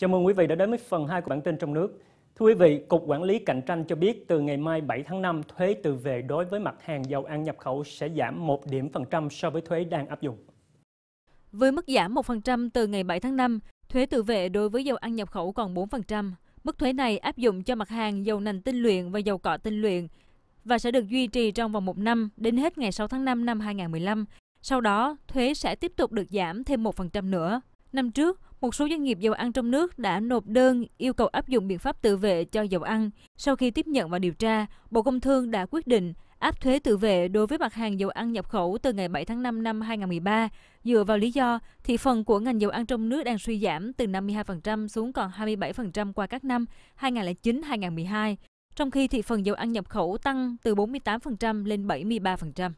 Chào mừng quý vị đã đến với phần 2 của bản tin trong nước. Thưa quý vị, Cục Quản lý Cạnh tranh cho biết từ ngày mai 7 tháng 5, thuế từ về đối với mặt hàng dầu ăn nhập khẩu sẽ giảm 1 điểm phần trăm so với thuế đang áp dụng. Với mức giảm 1% từ ngày 7 tháng 5, thuế tự vệ đối với dầu ăn nhập khẩu còn 4%. Mức thuế này áp dụng cho mặt hàng dầu nành tinh luyện và dầu cọ tinh luyện và sẽ được duy trì trong vòng một năm đến hết ngày 6 tháng 5 năm 2015. Sau đó, thuế sẽ tiếp tục được giảm thêm 1% nữa. Năm trước, một số doanh nghiệp dầu ăn trong nước đã nộp đơn yêu cầu áp dụng biện pháp tự vệ cho dầu ăn. Sau khi tiếp nhận và điều tra, Bộ Công Thương đã quyết định áp thuế tự vệ đối với mặt hàng dầu ăn nhập khẩu từ ngày 7 tháng 5 năm 2013, dựa vào lý do thị phần của ngành dầu ăn trong nước đang suy giảm từ 52% xuống còn 27% qua các năm 2009-2012, trong khi thị phần dầu ăn nhập khẩu tăng từ 48% lên 73%.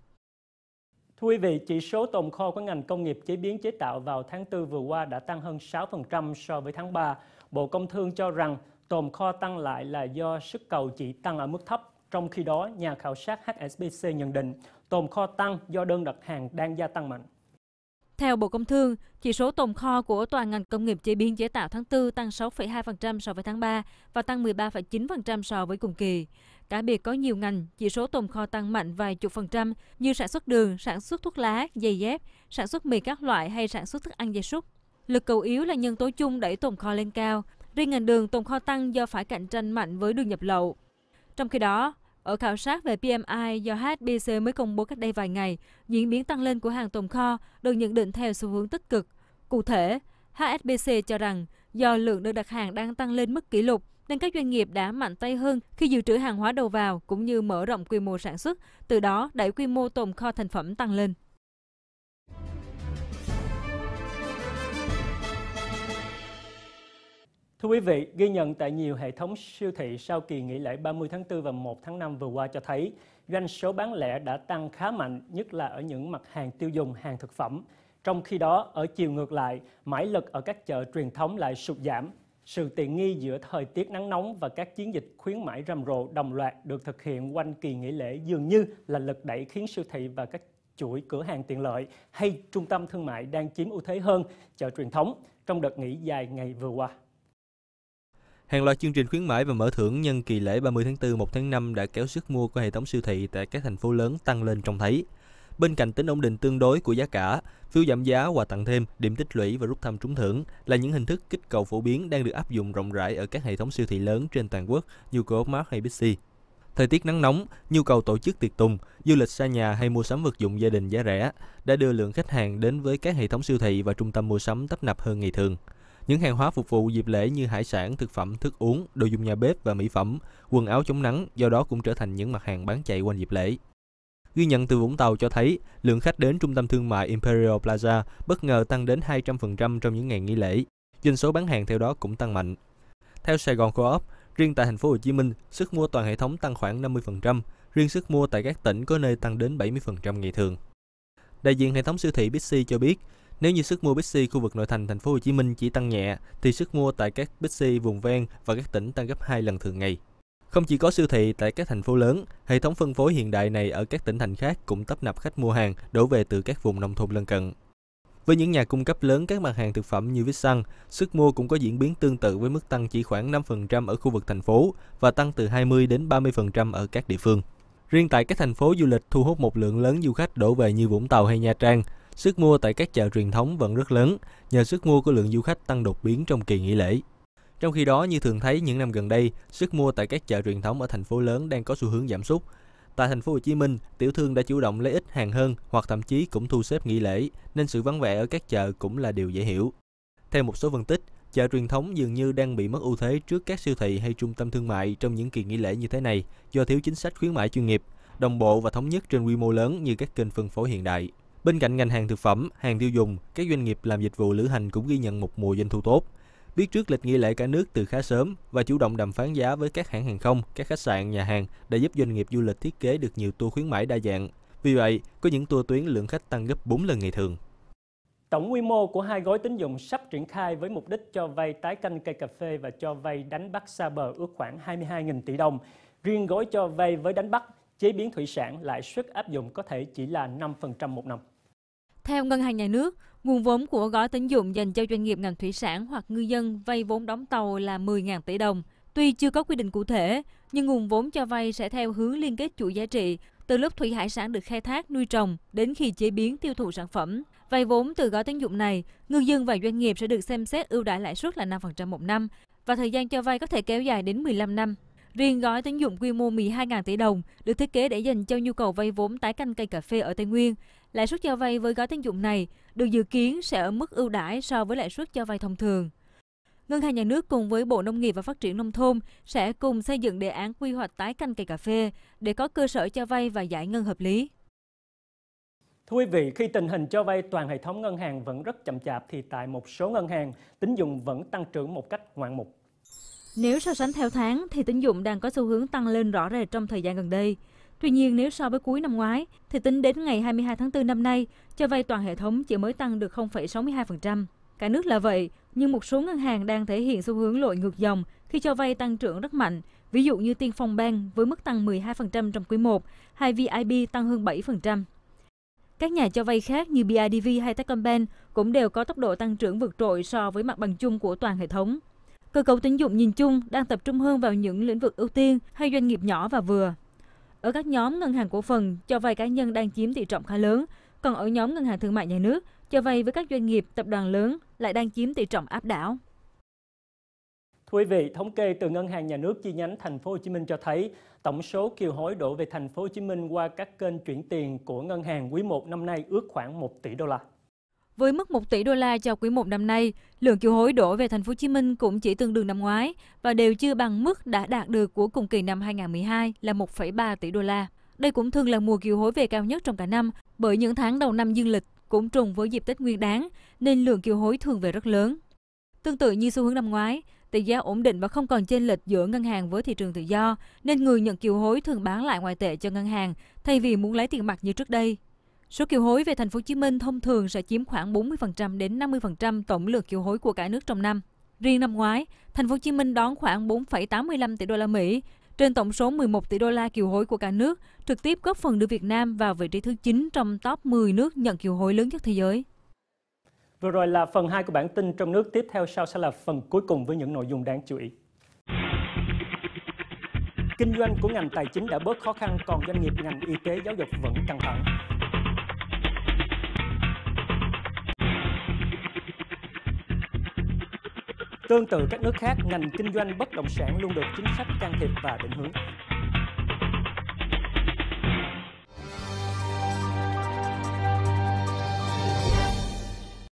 Thưa quý vị, chỉ số tồn kho của ngành công nghiệp chế biến chế tạo vào tháng 4 vừa qua đã tăng hơn 6% so với tháng 3. Bộ Công Thương cho rằng tồn kho tăng lại là do sức cầu chỉ tăng ở mức thấp. Trong khi đó, nhà khảo sát HSBC nhận định tồn kho tăng do đơn đặt hàng đang gia tăng mạnh. Theo Bộ Công Thương, chỉ số tồn kho của toàn ngành công nghiệp chế biến chế tạo tháng 4 tăng 6,2% so với tháng 3 và tăng 13,9% so với cùng kỳ. Cả biệt có nhiều ngành, chỉ số tồn kho tăng mạnh vài chục phần trăm như sản xuất đường, sản xuất thuốc lá, giày dép, sản xuất mì các loại hay sản xuất thức ăn gia súc. Lực cầu yếu là nhân tố chung đẩy tồn kho lên cao. Riêng ngành đường tồn kho tăng do phải cạnh tranh mạnh với đường nhập lậu. Trong khi đó, ở khảo sát về PMI do HBC mới công bố cách đây vài ngày, diễn biến tăng lên của hàng tồn kho được nhận định theo xu hướng tích cực. Cụ thể, HSBC cho rằng do lượng đơn đặt hàng đang tăng lên mức kỷ lục nên các doanh nghiệp đã mạnh tay hơn khi dự trữ hàng hóa đầu vào cũng như mở rộng quy mô sản xuất, từ đó đẩy quy mô tồn kho thành phẩm tăng lên. Thưa quý vị, ghi nhận tại nhiều hệ thống siêu thị sau kỳ nghỉ lễ 30 tháng 4 và 1 tháng 5 vừa qua cho thấy doanh số bán lẻ đã tăng khá mạnh, nhất là ở những mặt hàng tiêu dùng, hàng thực phẩm. Trong khi đó, ở chiều ngược lại, mãi lực ở các chợ truyền thống lại sụt giảm. Sự tiện nghi giữa thời tiết nắng nóng và các chiến dịch khuyến mãi rầm rộ đồng loạt được thực hiện quanh kỳ nghỉ lễ dường như là lực đẩy khiến siêu thị và các chuỗi cửa hàng tiện lợi hay trung tâm thương mại đang chiếm ưu thế hơn chợ truyền thống trong đợt nghỉ dài ngày vừa qua. Hàng loạt chương trình khuyến mãi và mở thưởng nhân kỳ lễ 30 tháng 4 1 tháng 5 đã kéo sức mua của hệ thống siêu thị tại các thành phố lớn tăng lên trông thấy. Bên cạnh tính ổn định tương đối của giá cả, phiếu giảm giá, quà tặng thêm, điểm tích lũy và rút thăm trúng thưởng là những hình thức kích cầu phổ biến đang được áp dụng rộng rãi ở các hệ thống siêu thị lớn trên toàn quốc như Coop Mart hay Bixi. Thời tiết nắng nóng, nhu cầu tổ chức tiệc tùng, du lịch xa nhà hay mua sắm vật dụng gia đình giá rẻ đã đưa lượng khách hàng đến với các hệ thống siêu thị và trung tâm mua sắm tấp nập hơn ngày thường. Những hàng hóa phục vụ dịp lễ như hải sản, thực phẩm, thức uống, đồ dùng nhà bếp và mỹ phẩm, quần áo chống nắng do đó cũng trở thành những mặt hàng bán chạy quanh dịp lễ. Ghi nhận từ Vũng Tàu cho thấy, lượng khách đến trung tâm thương mại Imperial Plaza bất ngờ tăng đến 200% trong những ngày nghỉ lễ. Doanh số bán hàng theo đó cũng tăng mạnh. Theo Sài Gòn Co-op, riêng tại thành phố Hồ Chí Minh, sức mua toàn hệ thống tăng khoảng 50%, riêng sức mua tại các tỉnh có nơi tăng đến 70% ngày thường. Đại diện hệ thống siêu thị Bixi cho biết, nếu như sức mua Bixi khu vực nội thành thành phố Hồ Chí Minh chỉ tăng nhẹ thì sức mua tại các Bixi vùng ven và các tỉnh tăng gấp 2 lần thường ngày. Không chỉ có siêu thị tại các thành phố lớn, hệ thống phân phối hiện đại này ở các tỉnh thành khác cũng tấp nập khách mua hàng đổ về từ các vùng nông thôn lân cận. Với những nhà cung cấp lớn các mặt hàng thực phẩm như vít xăng, sức mua cũng có diễn biến tương tự với mức tăng chỉ khoảng 5% ở khu vực thành phố và tăng từ 20 đến 30% ở các địa phương. Riêng tại các thành phố du lịch thu hút một lượng lớn du khách đổ về như Vũng Tàu hay Nha Trang, sức mua tại các chợ truyền thống vẫn rất lớn nhờ sức mua của lượng du khách tăng đột biến trong kỳ nghỉ lễ. Trong khi đó, như thường thấy những năm gần đây, sức mua tại các chợ truyền thống ở thành phố lớn đang có xu hướng giảm sút. Tại thành phố Hồ Chí Minh, tiểu thương đã chủ động lấy ít hàng hơn hoặc thậm chí cũng thu xếp nghỉ lễ, nên sự vắng vẻ ở các chợ cũng là điều dễ hiểu. Theo một số phân tích, chợ truyền thống dường như đang bị mất ưu thế trước các siêu thị hay trung tâm thương mại trong những kỳ nghỉ lễ như thế này do thiếu chính sách khuyến mại chuyên nghiệp, đồng bộ và thống nhất trên quy mô lớn như các kênh phân phối hiện đại. Bên cạnh ngành hàng thực phẩm, hàng tiêu dùng, các doanh nghiệp làm dịch vụ lữ hành cũng ghi nhận một mùa doanh thu tốt. Biết trước lịch nghỉ lễ cả nước từ khá sớm và chủ động đàm phán giá với các hãng hàng không, các khách sạn, nhà hàng đã giúp doanh nghiệp du lịch thiết kế được nhiều tour khuyến mãi đa dạng. Vì vậy, có những tour tuyến lượng khách tăng gấp 4 lần ngày thường. Tổng quy mô của hai gói tín dụng sắp triển khai với mục đích cho vay tái canh cây cà phê và cho vay đánh bắt xa bờ ước khoảng 22.000 tỷ đồng. Riêng gói cho vay với đánh bắt, chế biến thủy sản lãi suất áp dụng có thể chỉ là 5% một năm. Theo Ngân hàng Nhà nước, nguồn vốn của gói tín dụng dành cho doanh nghiệp ngành thủy sản hoặc ngư dân vay vốn đóng tàu là 10.000 tỷ đồng. Tuy chưa có quy định cụ thể, nhưng nguồn vốn cho vay sẽ theo hướng liên kết chuỗi giá trị, từ lúc thủy hải sản được khai thác nuôi trồng đến khi chế biến tiêu thụ sản phẩm. Vay vốn từ gói tín dụng này, ngư dân và doanh nghiệp sẽ được xem xét ưu đãi lãi suất là 5% một năm và thời gian cho vay có thể kéo dài đến 15 năm. Riêng gói tín dụng quy mô 12.000 tỷ đồng được thiết kế để dành cho nhu cầu vay vốn tái canh cây cà phê ở Tây Nguyên. Lãi suất cho vay với gói tín dụng này được dự kiến sẽ ở mức ưu đãi so với lãi suất cho vay thông thường. Ngân hàng Nhà nước cùng với Bộ Nông nghiệp và Phát triển Nông thôn sẽ cùng xây dựng đề án quy hoạch tái canh cây cà phê để có cơ sở cho vay và giải ngân hợp lý. Thưa quý vị, khi tình hình cho vay toàn hệ thống ngân hàng vẫn rất chậm chạp thì tại một số ngân hàng, tín dụng vẫn tăng trưởng một cách ngoạn mục. Nếu so sánh theo tháng thì tín dụng đang có xu hướng tăng lên rõ rệt trong thời gian gần đây. Tuy nhiên, nếu so với cuối năm ngoái, thì tính đến ngày 22 tháng 4 năm nay, cho vay toàn hệ thống chỉ mới tăng được 0,62%. Cả nước là vậy, nhưng một số ngân hàng đang thể hiện xu hướng lội ngược dòng khi cho vay tăng trưởng rất mạnh, ví dụ như Tiên Phong Bank với mức tăng 12% trong quý 1, hay VIB tăng hơn 7%. Các nhà cho vay khác như BIDV hay Techcombank cũng đều có tốc độ tăng trưởng vượt trội so với mặt bằng chung của toàn hệ thống. Cơ cấu tín dụng nhìn chung đang tập trung hơn vào những lĩnh vực ưu tiên hay doanh nghiệp nhỏ và vừa. Ở các nhóm ngân hàng cổ phần, cho vay cá nhân đang chiếm tỷ trọng khá lớn, còn ở nhóm ngân hàng thương mại nhà nước, cho vay với các doanh nghiệp, tập đoàn lớn lại đang chiếm tỷ trọng áp đảo. Thưa quý vị, thống kê từ Ngân hàng Nhà nước chi nhánh Thành phố Hồ Chí Minh cho thấy tổng số kiều hối đổ về Thành phố Hồ Chí Minh qua các kênh chuyển tiền của ngân hàng quý 1 năm nay ước khoảng 1 tỷ đô la. Với mức 1 tỷ đô la cho quý 1 năm nay, lượng kiều hối đổ về thành phố Hồ Chí Minh cũng chỉ tương đương năm ngoái và đều chưa bằng mức đã đạt được của cùng kỳ năm 2012 là 1,3 tỷ đô la. Đây cũng thường là mùa kiều hối về cao nhất trong cả năm, bởi những tháng đầu năm dương lịch cũng trùng với dịp Tết Nguyên đán nên lượng kiều hối thường về rất lớn. Tương tự như xu hướng năm ngoái, tỷ giá ổn định và không còn chênh lệch giữa ngân hàng với thị trường tự do, nên người nhận kiều hối thường bán lại ngoại tệ cho ngân hàng thay vì muốn lấy tiền mặt như trước đây. Số kiều hối về thành phố Hồ Chí Minh thông thường sẽ chiếm khoảng 40% đến 50% tổng lượng kiều hối của cả nước trong năm. Riêng năm ngoái, thành phố Hồ Chí Minh đón khoảng 4,85 tỷ đô la Mỹ trên tổng số 11 tỷ đô la kiều hối của cả nước, trực tiếp góp phần đưa Việt Nam vào vị trí thứ 9 trong top 10 nước nhận kiều hối lớn nhất thế giới. Vừa rồi là phần 2 của bản tin trong nước, tiếp theo sau sẽ là phần cuối cùng với những nội dung đáng chú ý. Kinh doanh của ngành tài chính đã bớt khó khăn, còn doanh nghiệp ngành y tế giáo dục vẫn căng thẳng. Tương tự các nước khác, ngành kinh doanh bất động sản luôn được chính sách can thiệp và định hướng.